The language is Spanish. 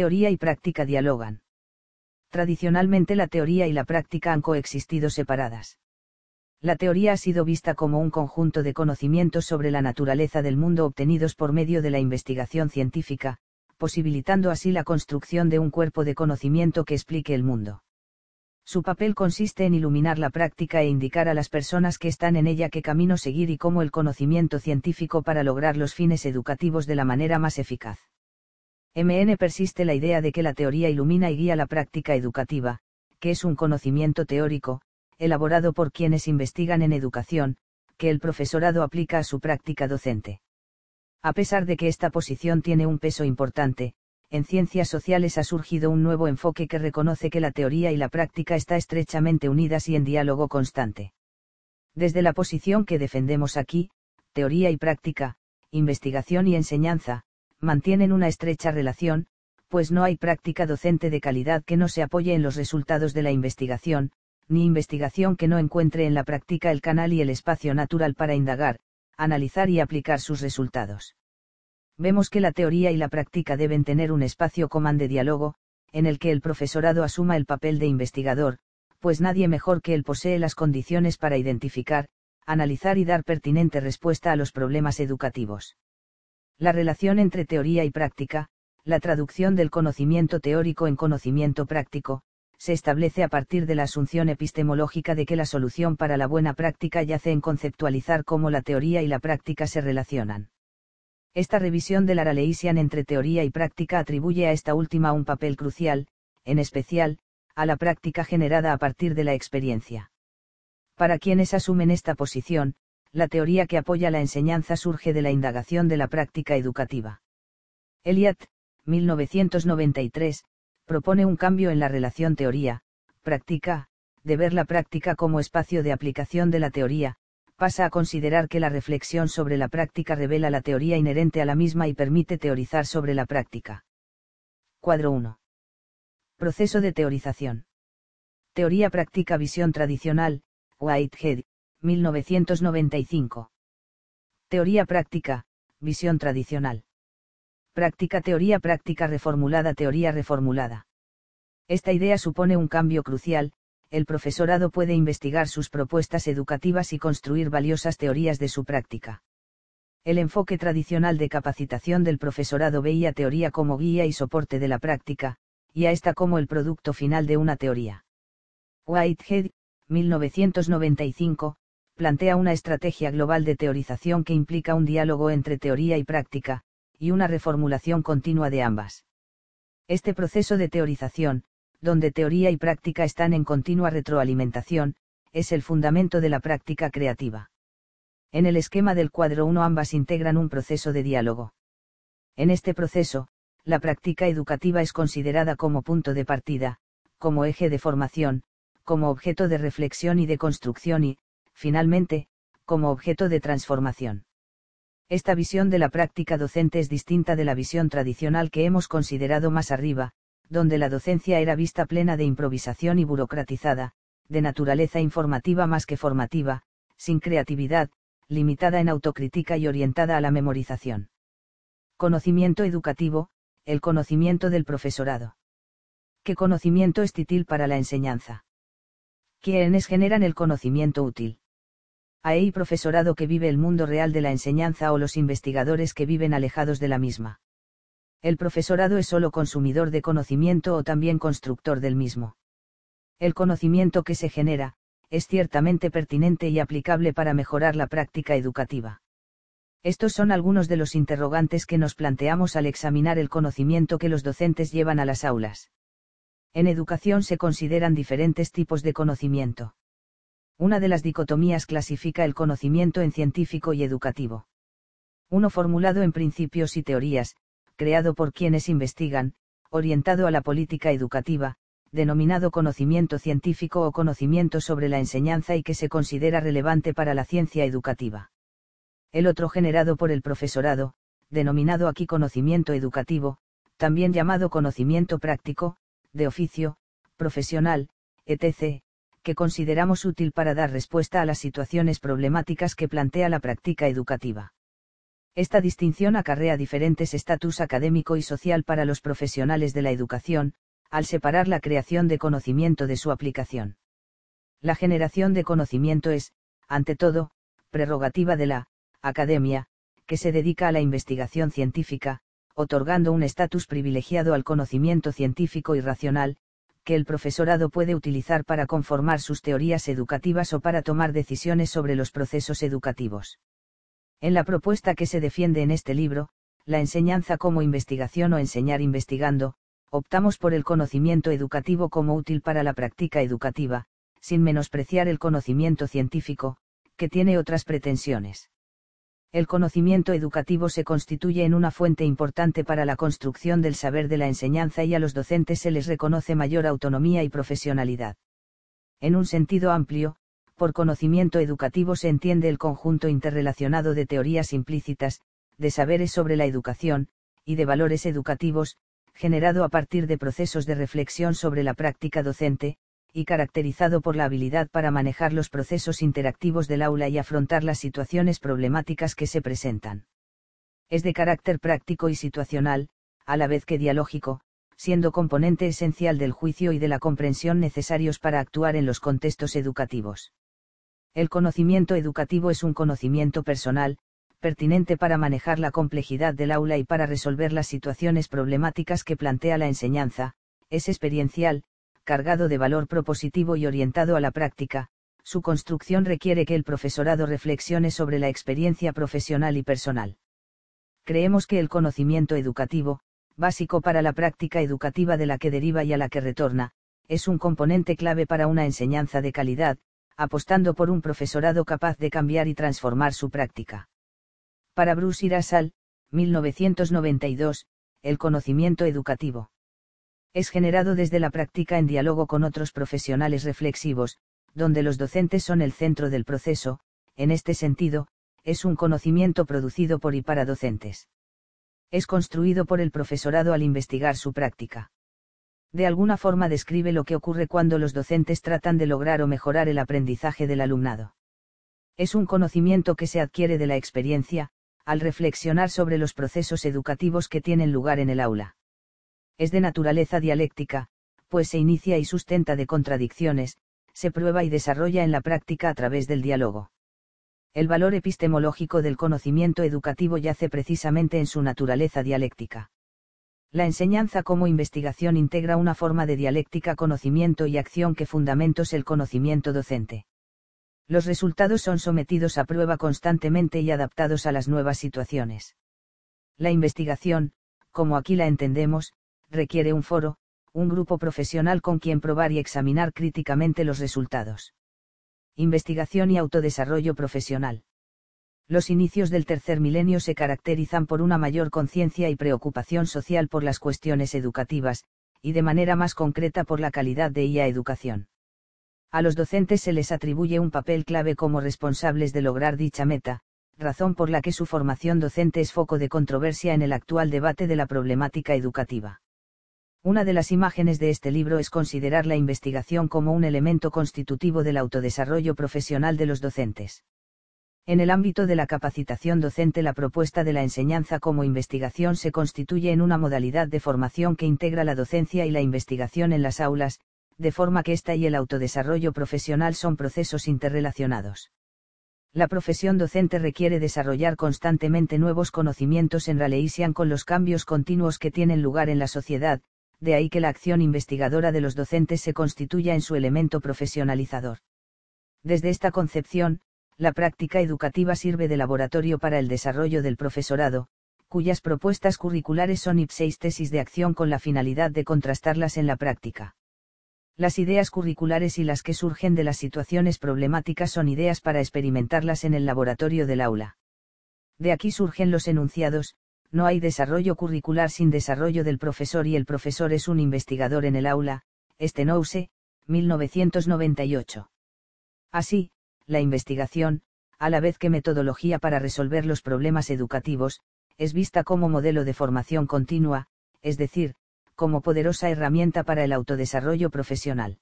teoría y práctica dialogan. Tradicionalmente la teoría y la práctica han coexistido separadas. La teoría ha sido vista como un conjunto de conocimientos sobre la naturaleza del mundo obtenidos por medio de la investigación científica, posibilitando así la construcción de un cuerpo de conocimiento que explique el mundo. Su papel consiste en iluminar la práctica e indicar a las personas que están en ella qué camino seguir y cómo el conocimiento científico para lograr los fines educativos de la manera más eficaz. MN persiste la idea de que la teoría ilumina y guía la práctica educativa, que es un conocimiento teórico, elaborado por quienes investigan en educación, que el profesorado aplica a su práctica docente. A pesar de que esta posición tiene un peso importante, en ciencias sociales ha surgido un nuevo enfoque que reconoce que la teoría y la práctica está estrechamente unidas y en diálogo constante. Desde la posición que defendemos aquí, teoría y práctica, investigación y enseñanza, mantienen una estrecha relación, pues no hay práctica docente de calidad que no se apoye en los resultados de la investigación, ni investigación que no encuentre en la práctica el canal y el espacio natural para indagar, analizar y aplicar sus resultados. Vemos que la teoría y la práctica deben tener un espacio común de diálogo, en el que el profesorado asuma el papel de investigador, pues nadie mejor que él posee las condiciones para identificar, analizar y dar pertinente respuesta a los problemas educativos la relación entre teoría y práctica, la traducción del conocimiento teórico en conocimiento práctico, se establece a partir de la asunción epistemológica de que la solución para la buena práctica yace en conceptualizar cómo la teoría y la práctica se relacionan. Esta revisión del Araleisian entre teoría y práctica atribuye a esta última un papel crucial, en especial, a la práctica generada a partir de la experiencia. Para quienes asumen esta posición, la teoría que apoya la enseñanza surge de la indagación de la práctica educativa. Eliot, 1993, propone un cambio en la relación teoría-práctica, de ver la práctica como espacio de aplicación de la teoría, pasa a considerar que la reflexión sobre la práctica revela la teoría inherente a la misma y permite teorizar sobre la práctica. Cuadro 1. Proceso de teorización. Teoría práctica visión tradicional, Whitehead, 1995. Teoría práctica, visión tradicional. Práctica teoría práctica reformulada teoría reformulada. Esta idea supone un cambio crucial, el profesorado puede investigar sus propuestas educativas y construir valiosas teorías de su práctica. El enfoque tradicional de capacitación del profesorado veía teoría como guía y soporte de la práctica, y a esta como el producto final de una teoría. Whitehead, 1995, plantea una estrategia global de teorización que implica un diálogo entre teoría y práctica, y una reformulación continua de ambas. Este proceso de teorización, donde teoría y práctica están en continua retroalimentación, es el fundamento de la práctica creativa. En el esquema del cuadro 1 ambas integran un proceso de diálogo. En este proceso, la práctica educativa es considerada como punto de partida, como eje de formación, como objeto de reflexión y de construcción y, finalmente, como objeto de transformación. Esta visión de la práctica docente es distinta de la visión tradicional que hemos considerado más arriba, donde la docencia era vista plena de improvisación y burocratizada, de naturaleza informativa más que formativa, sin creatividad, limitada en autocrítica y orientada a la memorización. Conocimiento educativo, el conocimiento del profesorado. ¿Qué conocimiento es titil para la enseñanza? ¿Quiénes generan el conocimiento útil. Hay e profesorado que vive el mundo real de la enseñanza o los investigadores que viven alejados de la misma. El profesorado es solo consumidor de conocimiento o también constructor del mismo. El conocimiento que se genera, es ciertamente pertinente y aplicable para mejorar la práctica educativa. Estos son algunos de los interrogantes que nos planteamos al examinar el conocimiento que los docentes llevan a las aulas. En educación se consideran diferentes tipos de conocimiento. Una de las dicotomías clasifica el conocimiento en científico y educativo. Uno formulado en principios y teorías, creado por quienes investigan, orientado a la política educativa, denominado conocimiento científico o conocimiento sobre la enseñanza y que se considera relevante para la ciencia educativa. El otro generado por el profesorado, denominado aquí conocimiento educativo, también llamado conocimiento práctico, de oficio, profesional, etc., que consideramos útil para dar respuesta a las situaciones problemáticas que plantea la práctica educativa. Esta distinción acarrea diferentes estatus académico y social para los profesionales de la educación, al separar la creación de conocimiento de su aplicación. La generación de conocimiento es, ante todo, prerrogativa de la academia, que se dedica a la investigación científica, otorgando un estatus privilegiado al conocimiento científico y racional, que el profesorado puede utilizar para conformar sus teorías educativas o para tomar decisiones sobre los procesos educativos. En la propuesta que se defiende en este libro, la enseñanza como investigación o enseñar investigando, optamos por el conocimiento educativo como útil para la práctica educativa, sin menospreciar el conocimiento científico, que tiene otras pretensiones el conocimiento educativo se constituye en una fuente importante para la construcción del saber de la enseñanza y a los docentes se les reconoce mayor autonomía y profesionalidad. En un sentido amplio, por conocimiento educativo se entiende el conjunto interrelacionado de teorías implícitas, de saberes sobre la educación, y de valores educativos, generado a partir de procesos de reflexión sobre la práctica docente, y caracterizado por la habilidad para manejar los procesos interactivos del aula y afrontar las situaciones problemáticas que se presentan. Es de carácter práctico y situacional, a la vez que dialógico, siendo componente esencial del juicio y de la comprensión necesarios para actuar en los contextos educativos. El conocimiento educativo es un conocimiento personal, pertinente para manejar la complejidad del aula y para resolver las situaciones problemáticas que plantea la enseñanza, es experiencial, cargado de valor propositivo y orientado a la práctica, su construcción requiere que el profesorado reflexione sobre la experiencia profesional y personal. Creemos que el conocimiento educativo, básico para la práctica educativa de la que deriva y a la que retorna, es un componente clave para una enseñanza de calidad, apostando por un profesorado capaz de cambiar y transformar su práctica. Para Bruce Irasal, 1992, el conocimiento educativo es generado desde la práctica en diálogo con otros profesionales reflexivos, donde los docentes son el centro del proceso, en este sentido, es un conocimiento producido por y para docentes. Es construido por el profesorado al investigar su práctica. De alguna forma describe lo que ocurre cuando los docentes tratan de lograr o mejorar el aprendizaje del alumnado. Es un conocimiento que se adquiere de la experiencia, al reflexionar sobre los procesos educativos que tienen lugar en el aula es de naturaleza dialéctica, pues se inicia y sustenta de contradicciones, se prueba y desarrolla en la práctica a través del diálogo. El valor epistemológico del conocimiento educativo yace precisamente en su naturaleza dialéctica. La enseñanza como investigación integra una forma de dialéctica conocimiento y acción que fundamentos el conocimiento docente. Los resultados son sometidos a prueba constantemente y adaptados a las nuevas situaciones. La investigación, como aquí la entendemos, requiere un foro, un grupo profesional con quien probar y examinar críticamente los resultados. Investigación y autodesarrollo profesional. Los inicios del tercer milenio se caracterizan por una mayor conciencia y preocupación social por las cuestiones educativas, y de manera más concreta por la calidad de ella educación. A los docentes se les atribuye un papel clave como responsables de lograr dicha meta, razón por la que su formación docente es foco de controversia en el actual debate de la problemática educativa. Una de las imágenes de este libro es considerar la investigación como un elemento constitutivo del autodesarrollo profesional de los docentes. En el ámbito de la capacitación docente la propuesta de la enseñanza como investigación se constituye en una modalidad de formación que integra la docencia y la investigación en las aulas, de forma que ésta y el autodesarrollo profesional son procesos interrelacionados. La profesión docente requiere desarrollar constantemente nuevos conocimientos en Raleisian con los cambios continuos que tienen lugar en la sociedad, de ahí que la acción investigadora de los docentes se constituya en su elemento profesionalizador. Desde esta concepción, la práctica educativa sirve de laboratorio para el desarrollo del profesorado, cuyas propuestas curriculares son ipseis tesis de acción con la finalidad de contrastarlas en la práctica. Las ideas curriculares y las que surgen de las situaciones problemáticas son ideas para experimentarlas en el laboratorio del aula. De aquí surgen los enunciados, no hay desarrollo curricular sin desarrollo del profesor y el profesor es un investigador en el aula, Stenouse, 1998. Así, la investigación, a la vez que metodología para resolver los problemas educativos, es vista como modelo de formación continua, es decir, como poderosa herramienta para el autodesarrollo profesional.